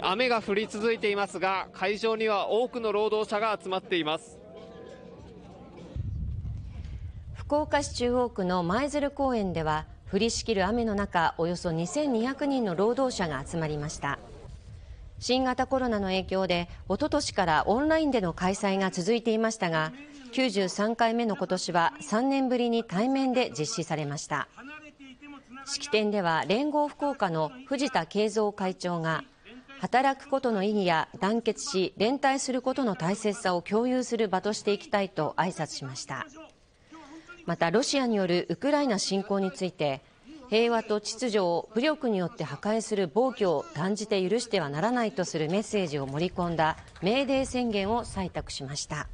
雨が降り続いていますが会場には多くの労働者が集まっています福岡市中央区の舞鶴公園では降りしきる雨の中およそ2200人の労働者が集まりました新型コロナの影響でおととしからオンラインでの開催が続いていましたが93回目の今年は3年ぶりに対面で実施されました式典では連合福岡の藤田敬三会長が働くことの意義や団結し連帯することの大切さを共有する場としていきたいと挨拶しましたまたロシアによるウクライナ侵攻について平和と秩序を武力によって破壊する暴挙を断じて許してはならないとするメッセージを盛り込んだメーデー宣言を採択しました